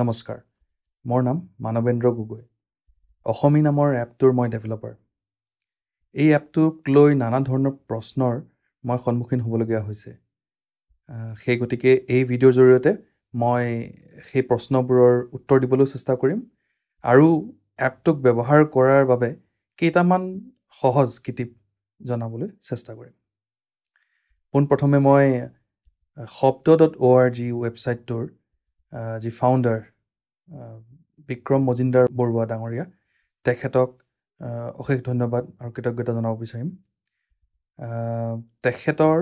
নমস্কাৰ মোৰ নাম মানৱেন্দ্ৰ গগৈ অসমী নামৰ এপটোৰ মই ডেভেলপাৰ এই এপটোক লৈ নানা ধৰণৰ প্ৰশ্নৰ মই সন্মুখীন হ'বলগীয়া হৈছে সেই গতিকে এই ভিডিঅ'ৰ জৰিয়তে মই সেই প্ৰশ্নবোৰৰ উত্তৰ দিবলৈ চেষ্টা কৰিম আৰু এপটোক ব্যৱহাৰ কৰাৰ বাবে কেইটামান সহজ কিতিপ জনাবলৈ চেষ্টা কৰিম পোনপ্ৰথমে মই শব্দ ডট অ' আৰ জি ৱেবছাইটটোৰ যি ফাউণ্ডাৰ বিক্ৰম মজিন্দাৰ বৰুৱা ডাঙৰীয়া তেখেতক অশেষ ধন্যবাদ আৰু কৃতজ্ঞতা জনাব বিচাৰিম তেখেতৰ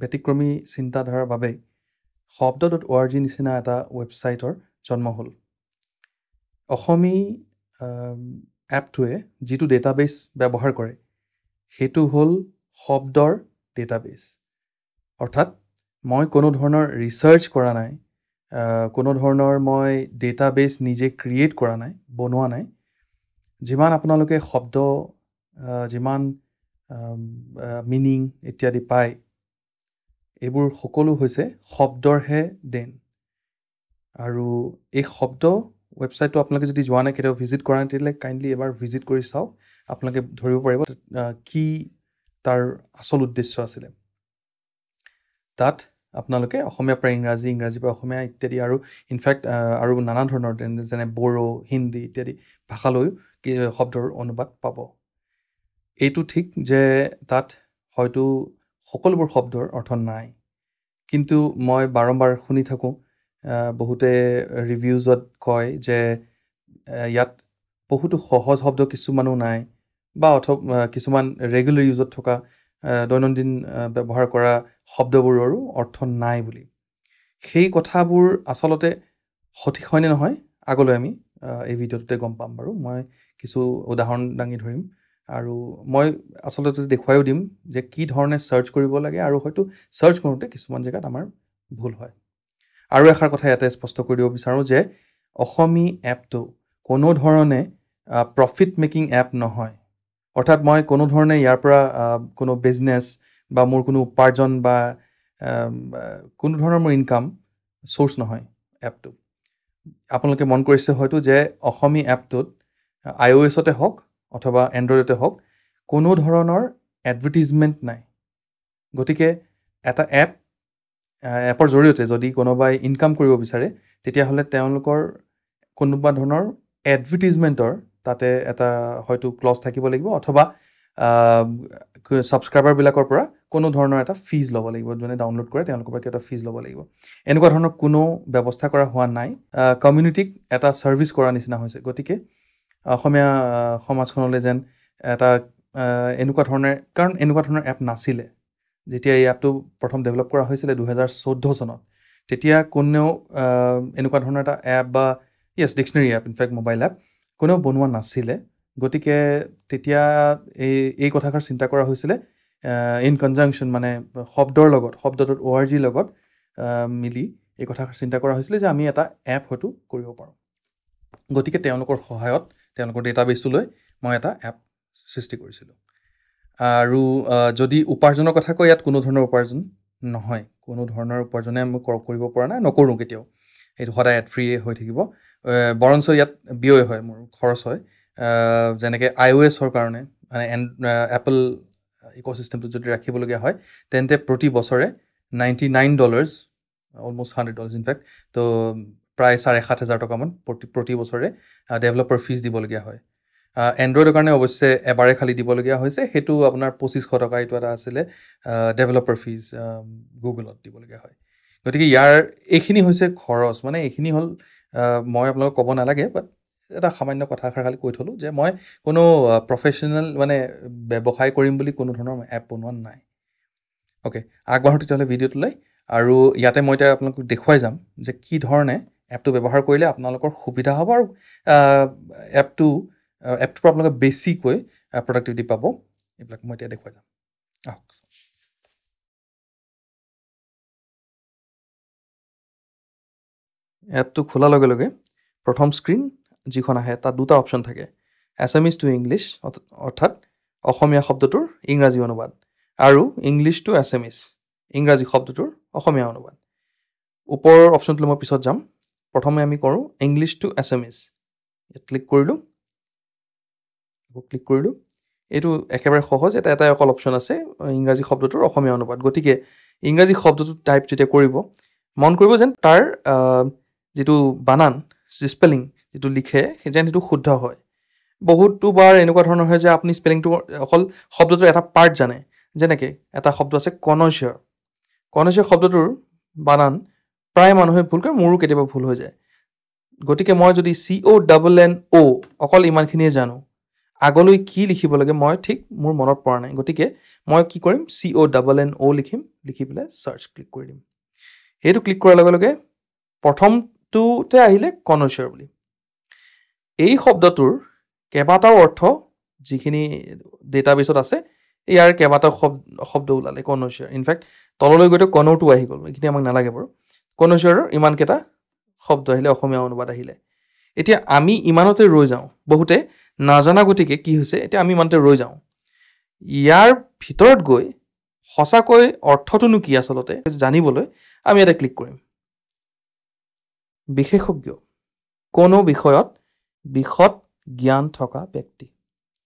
ব্যতিক্ৰমী চিন্তাধাৰাৰ বাবে শব্দ ডট অ' আৰ জি নিচিনা এটা ৱেবছাইটৰ জন্ম হ'ল অসমী এপটোৱে যিটো ডেটা ডেটাবেছ ব্যৱহাৰ কৰে সেইটো হ'ল শব্দৰ ডেটাবেছ অৰ্থাৎ মই কোনো ধৰণৰ ৰিচাৰ্চ কৰা নাই কোনো ধৰণৰ মই ডেটা ডেটাবেছ নিজে ক্ৰিয়েট কৰা নাই বনোৱা নাই যিমান আপোনালোকে শব্দ যিমান মিনিং ইত্যাদি পায় এইবোৰ সকলো হৈছে শব্দৰহে দেন আৰু এই শব্দ ৱেবছাইটটো আপোনালোকে যদি যোৱা নাই কেতিয়াও ভিজিট কৰা নাই তেতিয়াহ'লে কাইণ্ডলি এবাৰ ভিজিট কৰি চাওক আপোনালোকে ধৰিব পাৰিব কি তাৰ আচল উদ্দেশ্য আছিলে তাত আপোনালোকে অসমীয়া পৰা ইংৰাজী ইংৰাজীৰ পৰা অসমীয়া ইত্যাদি আৰু ইনফেক্ট আৰু নানা ধৰণৰ যেনে বড়ো হিন্দী ইত্যাদি ভাষালৈও শব্দৰ অনুবাদ পাব এইটো ঠিক যে তাত হয়তো সকলোবোৰ শব্দৰ অৰ্থ নাই কিন্তু মই বাৰম্বাৰ শুনি থাকোঁ বহুতে ৰিভিউজত কয় যে ইয়াত বহুতো সহজ শব্দ কিছুমানো নাই বা অথ কিছুমান ৰেগুলাৰ ইউজত থকা দৈনন্দিন ব্যৱহাৰ কৰা শব্দবোৰৰো অৰ্থ নাই বুলি সেই কথাবোৰ আচলতে সঠিক হয়নে নহয় আগলৈ আমি এই ভিডিঅ'টোতে গম পাম বাৰু মই কিছু উদাহৰণ দাঙি ধৰিম আৰু মই আচলতে দেখুৱাইও দিম যে কি ধৰণে চাৰ্চ কৰিব লাগে আৰু হয়তো চাৰ্চ কৰোঁতে কিছুমান জেগাত আমাৰ ভুল হয় আৰু এষাৰ কথা ইয়াতে স্পষ্ট কৰি দিব বিচাৰোঁ যে অসমী এপটো কোনো ধৰণে প্ৰফিট মেকিং এপ নহয় অৰ্থাৎ মই কোনো ধৰণে ইয়াৰ পৰা কোনো বিজনেছ বা মোৰ কোনো উপাৰ্জন বা কোনো ধৰণৰ মোৰ ইনকাম চ'ৰ্চ নহয় এপটো আপোনালোকে মন কৰিছে হয়তো যে অসমী এপটোত আই অ' এছতে হওক অথবা এণ্ড্ৰইডতে হওক কোনো ধৰণৰ এডভাৰটিজমেণ্ট নাই গতিকে এটা এপ এপৰ জৰিয়তে যদি কোনোবাই ইনকাম কৰিব বিচাৰে তেতিয়াহ'লে তেওঁলোকৰ কোনোবা ধৰণৰ এডভাৰটিজমেণ্টৰ তাতে এটা হয়তো ক্লজ থাকিব লাগিব অথবা ছাবস্ক্ৰাইবাৰবিলাকৰ পৰা কোনো ধৰণৰ এটা ফিজ ল'ব লাগিব যোনে ডাউনলোড কৰে তেওঁলোকৰ পৰা কেতিয়াবা ফিজ ল'ব লাগিব এনেকুৱা ধৰণৰ কোনো ব্যৱস্থা কৰা হোৱা নাই কমিউনিটিক এটা ছাৰ্ভিচ কৰাৰ নিচিনা হৈছে গতিকে অসমীয়া সমাজখনলৈ যেন এটা এনেকুৱা ধৰণেৰে কাৰণ এনেকুৱা ধৰণৰ এপ নাছিলে যেতিয়া এই এপটো প্ৰথম ডেভেলপ কৰা হৈছিলে দুহেজাৰ চৈধ্য চনত তেতিয়া কোনেও এনেকুৱা ধৰণৰ এটা এপ বা য়েছ dictionary app in fact mobile app কোনেও বনোৱা নাছিলে গতিকে তেতিয়া এই এই কথাষাৰ চিন্তা কৰা হৈছিলে ইন কনজাংশ্যন মানে শব্দৰ লগত শব্দটোত অ' আৰ জিৰ লগত মিলি এই কথাষাৰ চিন্তা কৰা হৈছিলে যে আমি এটা এপ হয়তো কৰিব পাৰোঁ গতিকে তেওঁলোকৰ সহায়ত তেওঁলোকৰ ডেটা লৈ মই এটা এপ সৃষ্টি কৰিছিলোঁ আৰু যদি উপাৰ্জনৰ কথা কয় ইয়াত কোনো ধৰণৰ উপাৰ্জন নহয় কোনো ধৰণৰ উপাৰ্জনে মই কৰিব পৰা নাই নকৰোঁ কেতিয়াও সেইটো সদায় এড ফ্ৰীয়ে হৈ থাকিব বৰঞ্চ ইয়াত ব্যয় হয় মোৰ খৰচ হয় যেনেকৈ আই অ' এছৰ কাৰণে মানে এণ্ড এপল ইক'চিষ্টেমটো যদি ৰাখিবলগীয়া হয় তেন্তে প্ৰতি বছৰে ninety nine dollars almost hundred dollars in fact ত' প্ৰায় চাৰে সাত হাজাৰ টকামান প্ৰতি প্ৰতি বছৰে ডেভেলপাৰ ফিজ দিবলগীয়া হয় এণ্ড্ৰইডৰ কাৰণে অৱশ্যে এবাৰে খালী দিবলগীয়া হৈছে সেইটো আপোনাৰ পঁচিছশ টকা এইটো এটা আছিলে ডেভেলপাৰ ফিজ গুগলত দিবলগীয়া হয় গতিকে ইয়াৰ এইখিনি হৈছে খৰচ মানে এইখিনি হ'ল মই আপোনালোকক ক'ব নালাগে বাট এটা সামান্য কথা এষাৰ খালি কৈ থ'লোঁ যে মই কোনো প্ৰফেশ্যনেল মানে ব্যৱসায় কৰিম বুলি কোনো ধৰণৰ এপ বনোৱা নাই অ'কে আগবাঢ়োঁ তেতিয়াহ'লে ভিডিঅ'টোলৈ আৰু ইয়াতে মই এতিয়া আপোনালোকক দেখুৱাই যাম যে কি ধৰণে এপটো ব্যৱহাৰ কৰিলে আপোনালোকৰ সুবিধা হ'ব আৰু এপটো এপটোৰ পৰা আপোনালোকে বেছিকৈ প্ৰডাক্টিভিটি পাব এইবিলাক মই এতিয়া দেখুৱাই যাম আহক এপটো খোলাৰ লগে লগে প্ৰথম স্ক্ৰীণ যিখন আহে তাত দুটা অপশ্যন থাকে এছামিজ টু ইংলিছ অৰ্থাৎ অসমীয়া শব্দটোৰ ইংৰাজী অনুবাদ আৰু ইংলিছ টু এছামিজ ইংৰাজী শব্দটোৰ অসমীয়া অনুবাদ ওপৰৰ অপশ্যনটোলৈ মই পিছত যাম প্ৰথমে আমি কৰোঁ ইংলিছ টু এছামিজ ইয়াত ক্লিক কৰিলোঁ ক্লিক কৰিলোঁ এইটো একেবাৰে সহজ এটা এটাই অকল অপশ্যন আছে ইংৰাজী শব্দটোৰ অসমীয়া অনুবাদ গতিকে ইংৰাজী শব্দটো টাইপ যেতিয়া কৰিব মন কৰিব যেন তাৰ যিটো বানান স্পেলিং যিটো লিখে যেন সেইটো শুদ্ধ হয় বহুতো বাৰ এনেকুৱা ধৰণৰ হয় যে আপুনি স্পেলিংটো অকল শব্দটোৰ এটা পাৰ্ট জানে যেনেকৈ এটা শব্দ আছে কনচিয়ৰ কনচিয়ৰ শব্দটোৰ বানান প্ৰায় মানুহে ভুল কৰে মোৰো কেতিয়াবা ভুল হৈ যায় গতিকে মই যদি C O' double N O' অকল ইমানখিনিয়ে জানো আগলৈ কি লিখিব লাগে মই ঠিক মোৰ মনত পৰা নাই গতিকে মই কি কৰিম C O' double N O' লিখিম লিখি পেলাই চাৰ্চ ক্লিক কৰি দিম সেইটো ক্লিক কৰাৰ লগে লগে প্ৰথম টোতে আহিলে কনৈশ্বৰ বুলি এই শব্দটোৰ কেইবাটাও অৰ্থ যিখিনি ডেটা ডেটাবেছত আছে ইয়াৰ কেইবাটাও শব্দ ওলালে কনৈশ্বৰ ইনফেক্ট তললৈ গৈতে কনৌটো আহি গ'ল এইখিনি আমাক নালাগে বাৰু কনৈশ্বৰৰ ইমানকেইটা শব্দ আহিলে অসমীয়া অনুবাদ আহিলে এতিয়া আমি ইমানতে ৰৈ যাওঁ বহুতে নাজানা গতিকে কি হৈছে এতিয়া আমি ইমানতে ৰৈ যাওঁ ইয়াৰ ভিতৰত গৈ সঁচাকৈ অৰ্থটোনো কি আচলতে জানিবলৈ আমি ইয়াতে ক্লিক কৰিম বিশেষজ্ঞ কোনো বিষয়ত বিশদ জ্ঞান থকা ব্যক্তি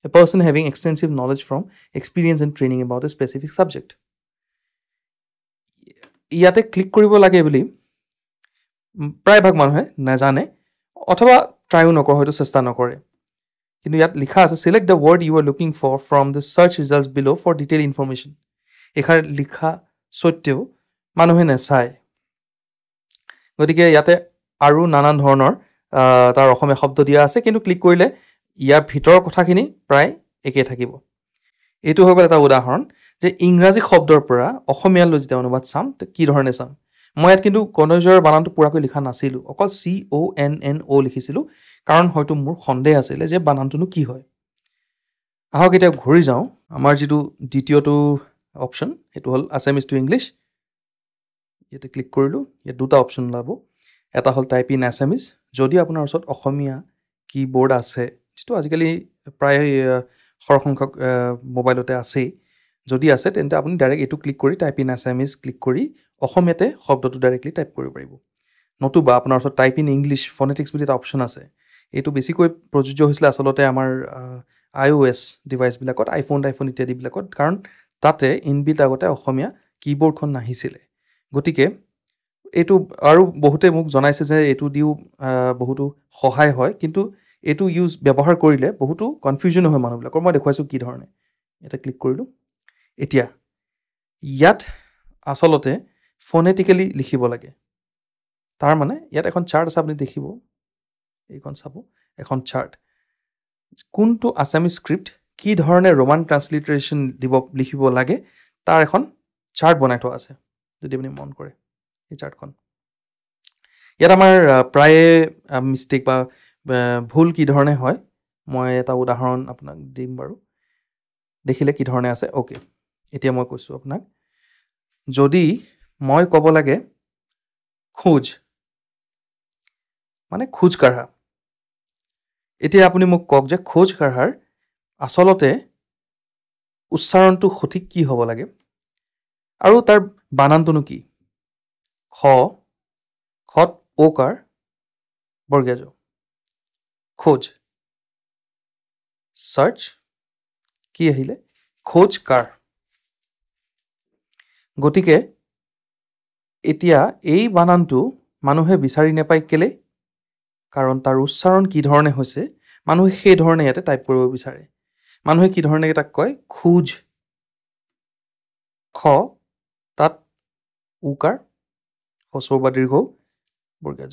a person having extensive knowledge from experience and training about a specific subject ইয়াতে ক্লিক কৰিব লাগে বুলি প্ৰায়ভাগ মানুহে নাজানে অথবা ট্ৰাইও নকৰে হয়তো চেষ্টা নকৰে কিন্তু ইয়াত লিখা আছে select the word you are looking for from the search result below' for detail information এইষাৰ লিখা স্বত্তেও মানুহে নাচায় গতিকে ইয়াতে আৰু নানান ধৰণৰ তাৰ অসমীয়া শব্দ দিয়া আছে কিন্তু ক্লিক কৰিলে ইয়াৰ ভিতৰৰ কথাখিনি প্ৰায় একেই থাকিব এইটো হৈ গ'ল এটা উদাহৰণ যে ইংৰাজী শব্দৰ পৰা অসমীয়ালৈ যেতিয়া অনুবাদ চাম কি ধৰণে চাম মই ইয়াত কিন্তু কণজয়ৰ বানানটো পূৰাকৈ লিখা নাছিলোঁ অকল C O' N N O' লিখিছিলোঁ কাৰণ হয়তো মোৰ সন্দেহ আছিলে যে বানানটোনো কি হয় আহক এতিয়া ঘূৰি যাওঁ আমাৰ যিটো দ্বিতীয়টো অপশ্যন সেইটো হ'ল আছামিজ টু ইংলিছ ইয়াতে ক্লিক কৰিলোঁ ইয়াত দুটা অপশ্যন ওলাব এটা হ'ল টাইপ ইন এছামিজ যদি আপোনাৰ ওচৰত অসমীয়া কীবৰ্ড আছে যিটো আজিকালি প্ৰায় সৰহসংখ্যক মোবাইলতে আছেই যদি আছে তেন্তে আপুনি ডাইৰেক্ট এইটো ক্লিক কৰি টাইপ ইন এছামিজ ক্লিক কৰি অসমীয়াতে শব্দটো ডাইৰেক্টলি টাইপ কৰিব পাৰিব নতুবা আপোনাৰ ওচৰত টাইপ ইন ইংলিছ ফনেটিক্স বুলি এটা অপশ্যন আছে এইটো বেছিকৈ প্ৰযোজ্য হৈছিলে আচলতে আমাৰ আই অ' এছ ডিভাইচবিলাকত আইফোন টাইফোন ইত্যাদিবিলাকত কাৰণ তাতে ইনবিল্ট আগতে অসমীয়া কীবৰ্ডখন নাহিছিলে গতিকে এইটো আৰু বহুতে মোক জনাইছে যে এইটো দিও বহুতো সহায় হয় কিন্তু এইটো ইউজ ব্যৱহাৰ কৰিলে বহুতো কনফিউজন হয় মানুহবিলাকৰ মই দেখুৱাইছোঁ কি ধৰণে এটা ক্লিক কৰিলোঁ এতিয়া ইয়াত আচলতে ফনেটিকেলি লিখিব লাগে তাৰমানে ইয়াত এখন চাৰ্ট আছে আপুনি দেখিব এইখন চাব এখন চাৰ্ট কোনটো আছামী স্ক্ৰিপ্ট কি ধৰণে ৰোমান ট্ৰান্সলিটাৰেশ্যন দিব লিখিব লাগে তাৰ এখন চাৰ্ট বনাই থোৱা আছে যদি আপুনি মন কৰে এই চাৰ্টখন ইয়াত আমাৰ প্ৰায়ে মিষ্টেক বা ভুল কি ধৰণে হয় মই এটা উদাহৰণ আপোনাক দিম বাৰু দেখিলে কি ধৰণে আছে অ'কে এতিয়া মই কৈছোঁ আপোনাক যদি মই ক'ব লাগে খোজ মানে খোজ কাঢ়া এতিয়া আপুনি মোক কওক যে খোজ কাঢ়াৰ আচলতে উচ্চাৰণটো সঠিক কি হ'ব লাগে আৰু তাৰ বানানটোনো কি খ খত ওকাৰ বৰ্গেজ খোজ চাৰ্চ কি আহিলে খোজ কাৰ গতিকে এতিয়া এই বানানটো মানুহে বিচাৰি নাপায় কেলেই কাৰণ তাৰ উচ্চাৰণ কি ধৰণে হৈছে মানুহে সেইধৰণে ইয়াতে টাইপ কৰিব বিচাৰে মানুহে কি ধৰণে তাক কয় খোজ খ উকাৰ সচৌ বা দীৰ্ঘ বৰ্গাজ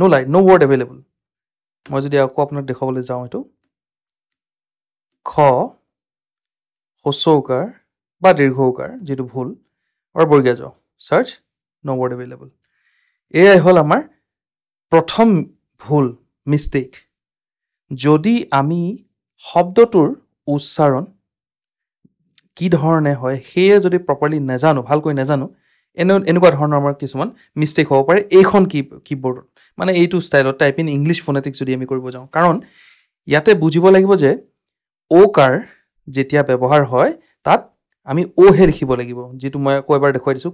নো লাই ন' ৱৰ্ড এভেইলেবল মই যদি আকৌ আপোনাক দেখুৱাবলৈ যাওঁ এইটো খ সচৌকাৰ বা দীৰ্ঘ উকাৰ যিটো ভুল আৰু বৰ্গাজ ছাৰ্চ ন' ৱৰ্ড এভেইলেবল এয়াই হ'ল আমাৰ প্ৰথম ভুল মিষ্টেক যদি আমি শব্দটোৰ উচ্চাৰণ কি ধৰণে হয় সেয়ে যদি প্ৰপাৰলি নাজানো ভালকৈ নাজানো এনে এনেকুৱা ধৰণৰ আমাৰ কিছুমান মিষ্টেক হ'ব পাৰে এইখন কি কীবৰ্ডত মানে এইটো ষ্টাইলত টাইপ ইন ইংলিছ ফোনেটিক যদি আমি কৰিব যাওঁ কাৰণ ইয়াতে বুজিব লাগিব যে অ' কাৰ যেতিয়া ব্যৱহাৰ হয় তাত আমি অ'হে লিখিব লাগিব যিটো মই আকৌ এবাৰ দেখুৱাই দিছোঁ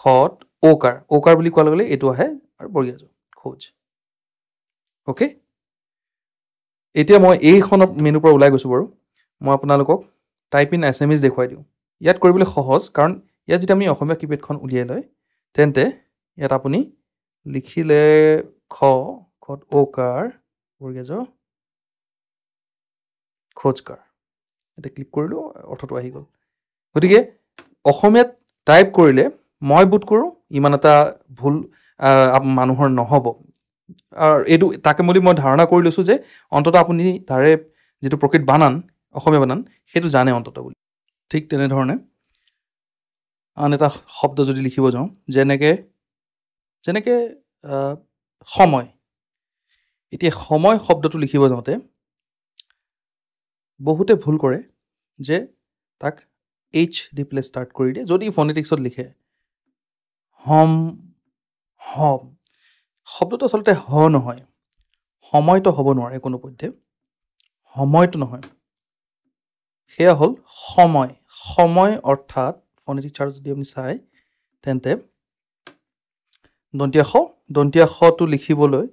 খত অ' কাৰ অ' কাৰ বুলি কোৱাৰ লগে লগে এইটো আহে আৰু বৰিয়াজ খোজ অ'কে এতিয়া মই এইখন মেনুৰ পৰা ওলাই গৈছোঁ বাৰু মই আপোনালোকক type in S M S দেখুৱাই দিওঁ ইয়াত কৰিবলৈ সহজ কাৰণ ইয়াত যদি আপুনি অসমীয়া কীপেডখন উলিয়াই লয় তেন্তে ইয়াত আপুনি লিখিলে খ খত ঔকাৰ বৰগেজৰ খোজকাৰ ইয়াতে ক্লিক কৰিলোঁ অৰ্থটো আহি গ'ল গতিকে অসমীয়াত টাইপ কৰিলে মই বোধ কৰোঁ ইমান এটা ভুল মানুহৰ নহ'ব আৰু এইটো তাকে বুলি মই ধাৰণা কৰি লৈছোঁ যে অন্ততঃ আপুনি তাৰে যিটো প্ৰকৃত বানান অসমীয়া বানান সেইটো জানে অন্ততঃ বুলি ঠিক তেনেধৰণে আন এটা শব্দ যদি লিখিব যাওঁ যেনেকৈ যেনেকৈ সময় এতিয়া সময় শব্দটো লিখিব যাওঁতে বহুতে ভুল কৰে যে তাক এইচ দি প্লে ষ্টাৰ্ট কৰি দিয়ে যদি ফনেটিক্সত লিখে হম হম শব্দটো আচলতে হ নহয় সময়টো হ'ব নোৱাৰে কোনোপধ্যে সময়টো নহয় সেয়া হ'ল সময় সময় অৰ্থাৎ ফনেটিক চাৰ্ট যদি আপুনি চাই তেন্তে দন্ত্যাস দন্ত্যাসটো লিখিবলৈ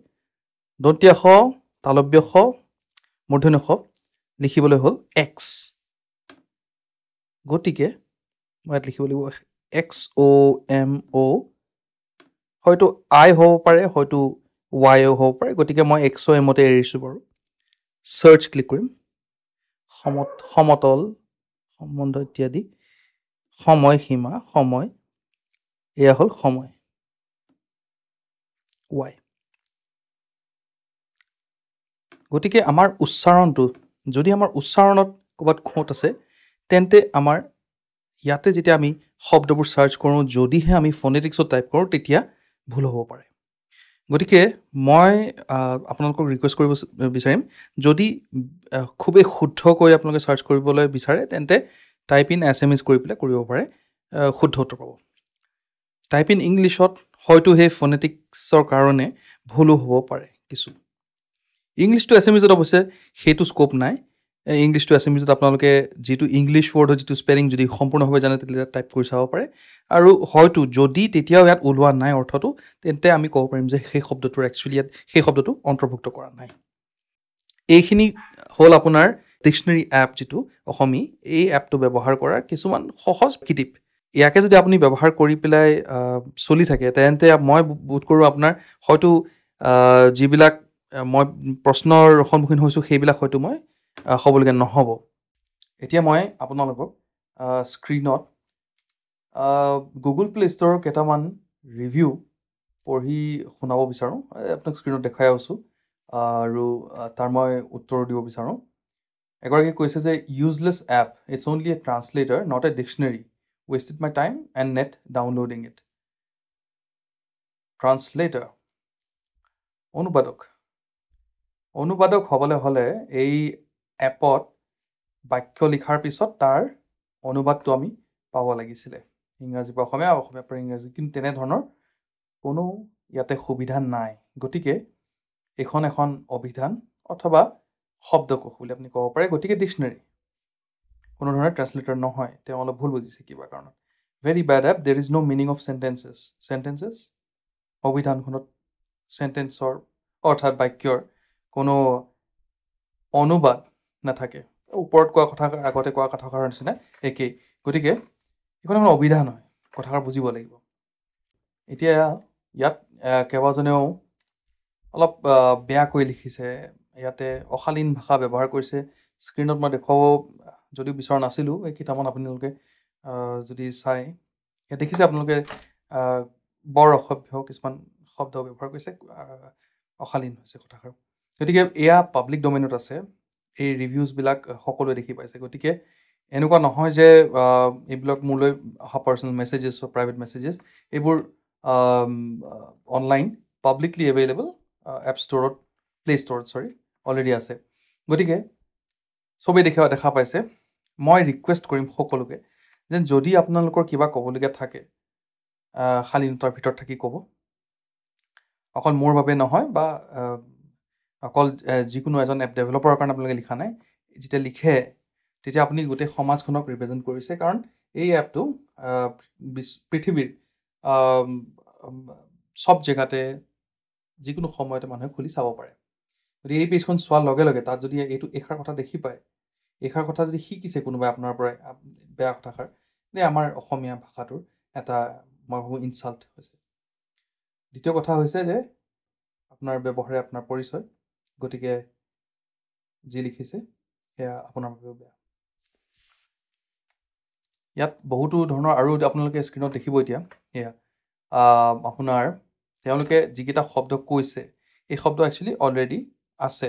দন্তীয়া দন্ত্যাস তালব্যস মূৰ্ধন্যস লিখিবলৈ হ'ল এক্স গতিকে মই ইয়াত লিখিব লাগিব এক্স অ' এম অ' হয়তো আই হ'ব পাৰে হয়তো ৱাই অ' হ'ব পাৰে গতিকে মই এক্স অ' এমতে এৰিছোঁ বাৰু চাৰ্চ ক্লিক কৰিম সমত সমতল সম্বন্ধ ইত্যাদি সময়সীমা সময় এয়া হ'ল সময় ৱাই গতিকে আমাৰ উচ্চাৰণটো যদি আমাৰ উচ্চাৰণত ক'ৰবাত খোঁট আছে তেন্তে আমাৰ ইয়াতে যেতিয়া আমি শব্দবোৰ চাৰ্চ কৰোঁ যদিহে আমি ফনেটিক্সত টাইপ কৰোঁ তেতিয়া ভুল হ'ব পাৰে গতিকে মই আপোনালোকক ৰিকুৱেষ্ট কৰিব বিচাৰিম যদি খুবেই শুদ্ধকৈ আপোনালোকে চাৰ্চ কৰিবলৈ বিচাৰে তেন্তে type in S M S কৰি পেলাই কৰিব পাৰে শুদ্ধ উত্তৰ পাব টাইপ ইন ইংলিছত হয়তো সেই ফনেটিক্সৰ কাৰণে ভুলো হ'ব পাৰে কিছু ইংলিছটো এছ এম এছত অৱশ্যে সেইটো স্ক'প নাই ইংলিছটো এছ এম ইছত আপোনালোকে যিটো ইংলিছ ৱৰ্ডৰ যিটো স্পেলিং যদি সম্পূৰ্ণভাৱে জানে তেতিয়া টাইপ কৰি চাব পাৰে আৰু হয়তো যদি তেতিয়াও ইয়াত ওলোৱা নাই অৰ্থটো তেন্তে আমি ক'ব পাৰিম যে সেই শব্দটোৰ একচুৱেলি ইয়াত সেই শব্দটো অন্তৰ্ভুক্ত কৰা নাই এইখিনি হ'ল আপোনাৰ ডিকশ্যনেৰী এপ যিটো অসমী এই এপটো ব্যৱহাৰ কৰাৰ কিছুমান সহজ কৃতিপ ইয়াকে যদি আপুনি ব্যৱহাৰ কৰি পেলাই চলি থাকে তেন্তে মই বোধ কৰোঁ আপোনাৰ হয়তো যিবিলাক মই প্ৰশ্নৰ সন্মুখীন হৈছোঁ সেইবিলাক হয়তো মই হ'বলগীয়া নহ'ব এতিয়া মই আপোনালোকক স্ক্ৰীণত গুগল প্লে ষ্ট'ৰৰ কেইটামান ৰিভিউ পঢ়ি শুনাব বিচাৰোঁ আপোনাক স্ক্ৰীণত দেখাই আছোঁ আৰু তাৰ মই উত্তৰ দিব বিচাৰোঁ এগৰাকী কৈছে যে useless app it's only a translator not a dictionary wasted my time and net downloading it translator অনুবাদক অনুবাদক হ'বলৈ হ'লে এই এপত বাক্য লিখাৰ পিছত তাৰ অনুবাদটো আমি পাব লাগিছিলে ইংৰাজীৰ পৰা অসমীয়া অসমীয়াৰ পৰা ইংৰাজী কিন্তু তেনেধৰণৰ কোনো ইয়াতে সুবিধা নাই গতিকে এইখন এখন অভিধান অথবা শব্দকোষ বুলি আপুনি ক'ব পাৰে গতিকে ডিকশ্যনেৰী কোনো ধৰণৰ ট্ৰেঞ্চলেটৰ নহয় তেওঁ অলপ ভুল বুজিছে কিবা কাৰণত very bad app there is no' meaning of sentences sentences সংবিধানখনত চেণ্টেঞ্চৰ অৰ্থাৎ বাক্যৰ কোনো অনুবাদ নাথাকে ওপৰত কোৱা কথা আগতে কোৱা কথাষাৰ নিচিনা একেই গতিকে এইখন এখন অভিধান হয় কথাষাৰ বুজিব লাগিব এতিয়া ইয়াত কেইবাজনেও অলপ বেয়াকৈ লিখিছে ইয়াতে অশালীন ভাষা ব্যৱহাৰ কৰিছে স্ক্ৰীণত মই দেখুৱাব যদিও বিচৰা নাছিলোঁ এই কিতাপখন আপোনালোকে যদি চাই ইয়াত দেখিছে আপোনালোকে বৰ অসভ্য কিছুমান শব্দ ব্যৱহাৰ কৰিছে অশালীন হৈছে কথাষাৰ গতিকে এয়া পাব্লিক ডমেইনত আছে এই ৰিভিউজবিলাক সকলোৱে দেখি পাইছে গতিকে এনেকুৱা নহয় যে এইবিলাক মোলৈ অহা পাৰ্চনেল মেছেজেছ প্ৰাইভেট মেছেজেছ এইবোৰ অনলাইন পাব্লিকলি এভেইলেবল এপ ষ্ট'ৰত প্লে' ষ্ট'ৰত চৰি অলৰেডি আছে গতিকে চবেই দেখা দেখা পাইছে মই ৰিকুৱেষ্ট কৰিম সকলোকে যে যদি আপোনালোকৰ কিবা ক'বলগীয়া থাকে শালীনতাৰ ভিতৰত থাকি ক'ব অকল মোৰ বাবে নহয় বা অকল যিকোনো এজন এপ ডেভেলপাৰৰ কাৰণে আপোনালোকে লিখা নাই যেতিয়া লিখে তেতিয়া আপুনি গোটেই সমাজখনক ৰিপ্ৰেজেণ্ট কৰিছে কাৰণ এই এপটো পৃথিৱীৰ চব জেগাতে যিকোনো সময়তে মানুহে খুলি চাব পাৰে গতিকে এই পেজখন চোৱাৰ লগে লগে তাত যদি এইটো এষাৰ কথা দেখি পায় এষাৰ কথা যদি শিকিছে কোনোবাই আপোনাৰ পৰাই বেয়া কথাষাৰ এই আমাৰ অসমীয়া ভাষাটোৰ এটা মই ভাবোঁ ইনচাল্ট হৈছে দ্বিতীয় কথা হৈছে যে আপোনাৰ ব্যৱহাৰে আপোনাৰ পৰিচয় গতিকে যি লিখিছে সেয়া আপোনাৰ বাবেও বেয়া ইয়াত বহুতো ধৰণৰ আৰু আপোনালোকে স্ক্ৰীণত দেখিব এতিয়া সেয়া আপোনাৰ তেওঁলোকে যিকেইটা শব্দ কৈছে এই শব্দ একচুৱেলি অলৰেডি আছে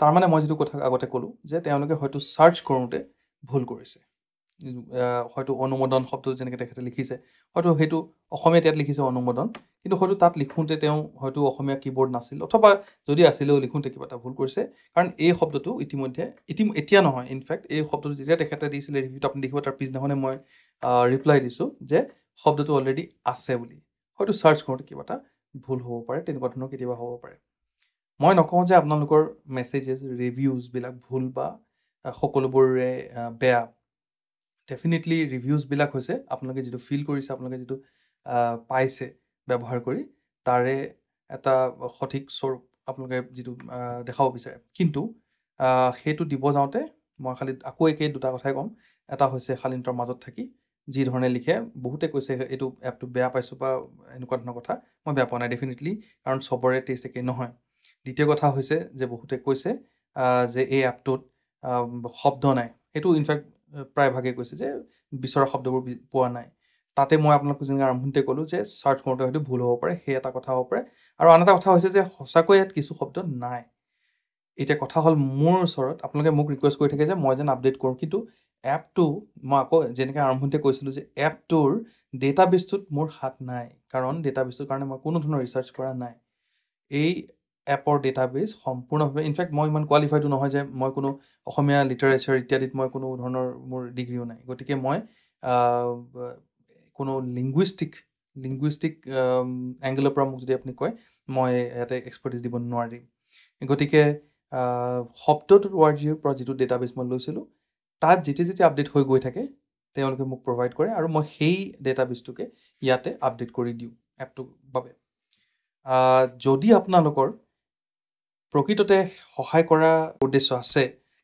তাৰমানে মই যিটো কথা আগতে ক'লোঁ যে তেওঁলোকে হয়তো ছাৰ্চ কৰোঁতে ভুল কৰিছে হয়তো অনুমোদন শব্দ যেনেকৈ তেখেতে লিখিছে হয়তো সেইটো অসমীয়াত ইয়াত লিখিছে অনুমোদন কিন্তু হয়তো তাত লিখোঁতে তেওঁ হয়তো অসমীয়া কীবৰ্ড নাছিল অথবা যদি আছিলেও লিখোঁতে কিবা এটা ভুল কৰিছে কাৰণ এই শব্দটো ইতিমধ্যে ইতিম এতিয়া নহয় ইনফেক্ট এই শব্দটো যেতিয়া তেখেতে দিছিলে ৰিভিউটো আপুনি দেখিব তাৰ পিছদিনাখনে মই ৰিপ্লাই দিছোঁ যে শব্দটো অলৰেডি আছে বুলি হয়তো চাৰ্চ কৰোঁতে কিবা এটা ভুল হ'ব পাৰে তেনেকুৱা ধৰণৰ কেতিয়াবা হ'ব পাৰে মই নকওঁ যে আপোনালোকৰ মেছেজেছ ৰিভিউজবিলাক ভুল বা সকলোবোৰে বেয়া ডেফিনেটলি ৰিভিউজবিলাক হৈছে আপোনালোকে যিটো ফিল কৰিছে আপোনালোকে যিটো পাইছে ব্যৱহাৰ কৰি তাৰে এটা সঠিক স্বৰূপ আপোনালোকে যিটো দেখাব বিচাৰে কিন্তু সেইটো দিব যাওঁতে মই খালী আকৌ একেই দুটা কথাই ক'ম এটা হৈছে খালিনটৰ মাজত থাকি যি ধৰণে লিখে বহুতে কৈছে এইটো এপটো বেয়া পাইছোঁ বা এনেকুৱা ধৰণৰ কথা মই বেয়া পোৱা নাই ডেফিনেটলি কাৰণ চবৰে টেষ্ট একেই নহয় দ্বিতীয় কথা হৈছে যে বহুতে কৈছে যে এই এপটোত শব্দ নাই সেইটো ইনফেক্ট প্ৰায়ভাগে কৈছে যে বিচৰা শব্দবোৰ পোৱা নাই তাতে মই আপোনালোকক যেনেকৈ আৰম্ভণিতে ক'লোঁ যে চাৰ্চ কৰোঁতে হয়তো ভুল হ'ব পাৰে সেই এটা কথা হ'ব পাৰে আৰু আন এটা কথা হৈছে যে সঁচাকৈ ইয়াত কিছু শব্দ নাই এতিয়া কথা হ'ল মোৰ ওচৰত আপোনালোকে মোক ৰিকুৱেষ্ট কৰি থাকে যে মই যেন আপডেট কৰোঁ কিন্তু এপটো মই আকৌ যেনেকৈ আৰম্ভণিতে কৈছিলোঁ যে এপটোৰ ডেটা বেচটোত মোৰ হাত নাই কাৰণ ডেটা বেচটোৰ কাৰণে মই কোনো ধৰণৰ ৰিচাৰ্জ কৰা নাই এই এপৰ ডেটা ডেটাবেছ সম্পূৰ্ণভাৱে ইনফেক্ট মই ইমান কোৱালিফাইডো নহয় যে মই কোনো অসমীয়া লিটাৰেচাৰ ইত্যাদিত মই কোনো ধৰণৰ মোৰ ডিগ্ৰীও নাই গতিকে মই কোনো লিংগুইষ্টিক লিংগুইষ্টিক এংগলৰ পৰা মোক যদি আপুনি কয় মই ইয়াতে এক্সপাৰ্টিজ দিব নোৱাৰিম গতিকে শব্দটো ৱাৰ জিঅ'ৰ পৰা যিটো ডেটা ডেটাবেছ মই লৈছিলোঁ তাত যেতিয়া যেতিয়া আপডেট হৈ গৈ থাকে তেওঁলোকে মোক প্ৰভাইড কৰে আৰু মই সেই ডেটা ডেটাবেছটোকে ইয়াতে আপডেট কৰি দিওঁ এপটোৰ বাবে যদি আপোনালোকৰ প্ৰকৃততে সহায় কৰা উদ্দেশ্য আছে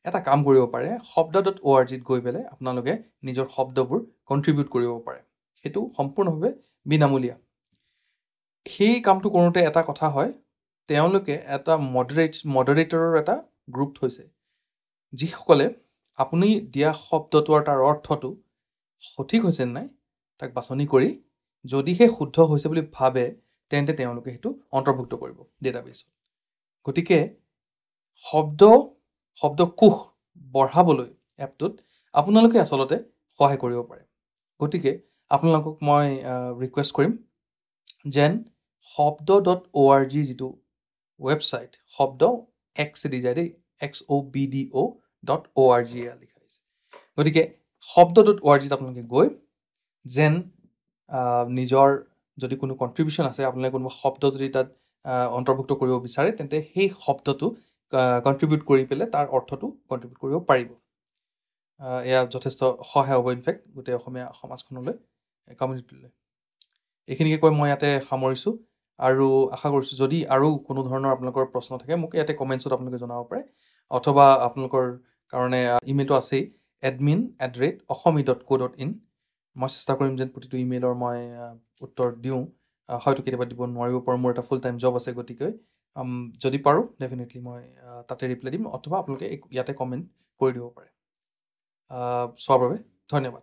এটা কাম কৰিব পাৰে শব্দ ডট অ' আৰ জিত গৈ পেলাই আপোনালোকে নিজৰ শব্দবোৰ কণ্ট্ৰিবিউট কৰিব পাৰে সেইটো সম্পূৰ্ণভাৱে বিনামূলীয়া সেই কামটো কৰোঁতে এটা কথা হয় তেওঁলোকে এটা মডাৰেট মডাৰেটৰৰ এটা গ্ৰুপ থৈছে যিসকলে আপুনি দিয়া শব্দটো আৰু তাৰ অৰ্থটো সঠিক হৈছে নে নাই তাক বাছনি কৰি যদিহে শুদ্ধ হৈছে বুলি ভাবে তেন্তে তেওঁলোকে সেইটো অন্তৰ্ভুক্ত কৰিব ডেটাবেছত গতিকে শব্দ শব্দকোষ বঢ়াবলৈ এপটোত আপোনালোকে আচলতে সহায় কৰিব পাৰে গতিকে আপোনালোকক মই ৰিকুৱেষ্ট কৰিম যেন শব্দ ডট অ' আৰ জি যিটো ৱেবছাইট শব্দ এক্স ডি যায় দেই X O' B D O' dot O' R G লিখা হৈছে গতিকে শব্দ ডট অ' আৰ জিত আপোনালোকে গৈ যেন নিজৰ যদি কোনো কণ্ট্ৰিবিউশ্যন আছে আপোনালোকে কোনোবা শব্দ যদি তাত অন্তৰ্ভুক্ত কৰিব বিচাৰে তেন্তে সেই শব্দটো কণ্ট্ৰিবিউট কৰি পেলাই তাৰ অৰ্থটো কণ্ট্ৰিবিউট কৰিব পাৰিব এয়া যথেষ্ট সহায় হ'ব ইনফেক্ট গোটেই অসমীয়া সমাজখনলৈ কমিউনিটিলৈ এইখিনিকে কৈ মই ইয়াতে সামৰিছোঁ আৰু আশা কৰিছোঁ যদি আৰু কোনো ধৰণৰ আপোনালোকৰ প্ৰশ্ন থাকে মোক ইয়াতে কমেণ্টছত আপোনালোকে জনাব পাৰে অথবা আপোনালোকৰ কাৰণে ইমেইলটো আছেই admin at the rate Asomi dot co dot in মই চেষ্টা কৰিম যেন প্ৰতিটো ইমেইলৰ মই উত্তৰ দিওঁ হয়তো কেতিয়াবা দিব নোৱাৰিব পাৰোঁ মোৰ এটা ফুল টাইম জব আছে গতিকে যদি পাৰোঁ ডেফিনেটলি মই তাতে ৰিপ্লাই দিম অথবা আপোনালোকে ইয়াতে কমেণ্ট কৰি দিব পাৰে চোৱাৰ বাবে ধন্যবাদ